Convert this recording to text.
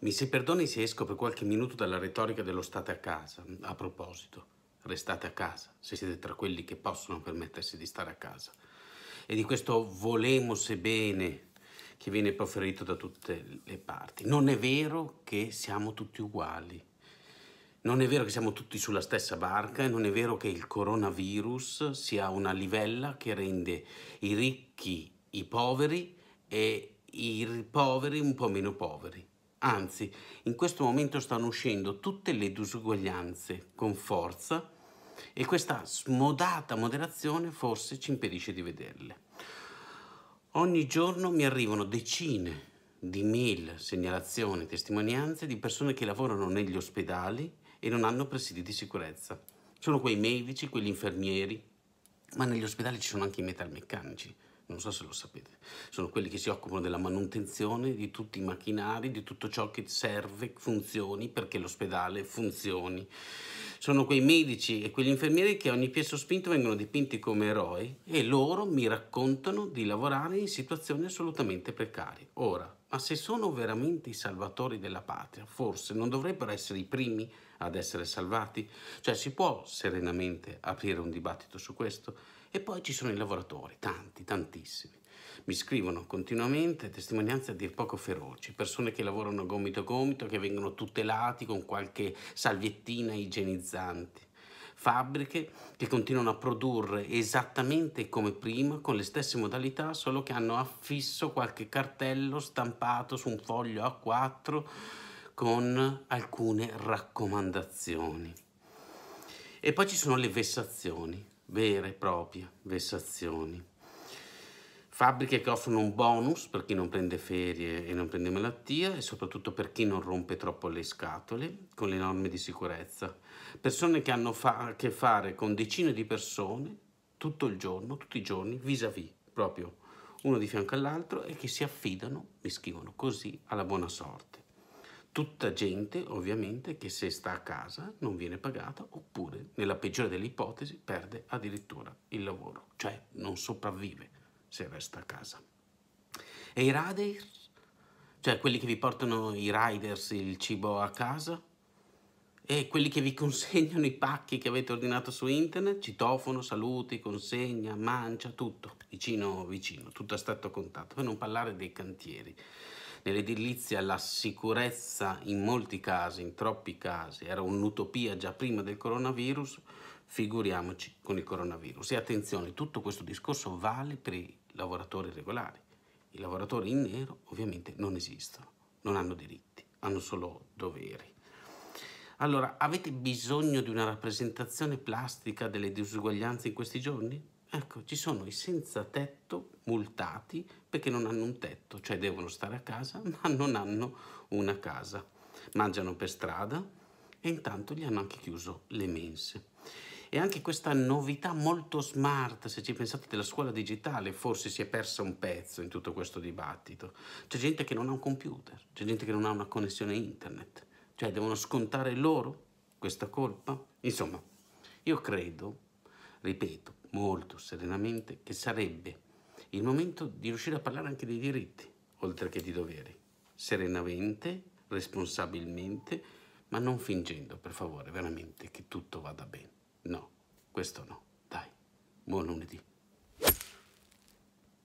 Mi si perdoni se esco per qualche minuto dalla retorica dello state a casa. A proposito, restate a casa, se siete tra quelli che possono permettersi di stare a casa. E di questo se bene che viene proferito da tutte le parti. Non è vero che siamo tutti uguali. Non è vero che siamo tutti sulla stessa barca e non è vero che il coronavirus sia una livella che rende i ricchi i poveri e i poveri un po' meno poveri. Anzi, in questo momento stanno uscendo tutte le disuguaglianze con forza e questa smodata moderazione forse ci impedisce di vederle. Ogni giorno mi arrivano decine di mail, segnalazioni, testimonianze di persone che lavorano negli ospedali e non hanno presidi di sicurezza. Sono quei medici, quegli infermieri, ma negli ospedali ci sono anche i metalmeccanici non so se lo sapete, sono quelli che si occupano della manutenzione di tutti i macchinari, di tutto ciò che serve, funzioni, perché l'ospedale funzioni sono quei medici e quegli infermieri che a ogni pie sospinto vengono dipinti come eroi e loro mi raccontano di lavorare in situazioni assolutamente precarie. Ora, ma se sono veramente i salvatori della patria, forse non dovrebbero essere i primi ad essere salvati? Cioè si può serenamente aprire un dibattito su questo? E poi ci sono i lavoratori, tanti, tantissimi mi scrivono continuamente testimonianze a dir poco feroci, persone che lavorano gomito a gomito, che vengono tutelati con qualche salviettina igienizzante fabbriche che continuano a produrre esattamente come prima, con le stesse modalità, solo che hanno affisso qualche cartello stampato su un foglio A4 con alcune raccomandazioni. E poi ci sono le vessazioni, vere e proprie vessazioni. Fabbriche che offrono un bonus per chi non prende ferie e non prende malattia e soprattutto per chi non rompe troppo le scatole con le norme di sicurezza. Persone che hanno fa- a che fare con decine di persone tutto il giorno, tutti i giorni, vis-à-vis, proprio uno di fianco all'altro e che si affidano, mi scrivono così, alla buona sorte. Tutta gente, ovviamente, che se sta a casa non viene pagata oppure, nella peggiore delle ipotesi, perde addirittura il lavoro, cioè non sopravvive se resta a casa. E i riders? Cioè quelli che vi portano i riders il cibo a casa? E quelli che vi consegnano i pacchi che avete ordinato su internet? Citofono, saluti, consegna, mancia, tutto. Vicino, vicino, tutto a stretto contatto. Per non parlare dei cantieri. Nell'edilizia la sicurezza in molti casi, in troppi casi, era un'utopia già prima del coronavirus, figuriamoci con il coronavirus. E attenzione, tutto questo discorso vale per i lavoratori regolari. I lavoratori in nero ovviamente non esistono, non hanno diritti, hanno solo doveri. Allora, avete bisogno di una rappresentazione plastica delle disuguaglianze in questi giorni? Ecco, ci sono i senza tetto multati perché non hanno un tetto, cioè devono stare a casa ma non hanno una casa. Mangiano per strada e intanto gli hanno anche chiuso le mense. E anche questa novità molto smart, se ci pensate, della scuola digitale forse si è persa un pezzo in tutto questo dibattito. C'è gente che non ha un computer, c'è gente che non ha una connessione internet, cioè devono scontare loro questa colpa? Insomma, io credo, ripeto, molto serenamente, che sarebbe il momento di riuscire a parlare anche dei diritti, oltre che di doveri, serenamente, responsabilmente, ma non fingendo, per favore, veramente, che tutto vada bene. No, questo no. Dai, buon lunedì.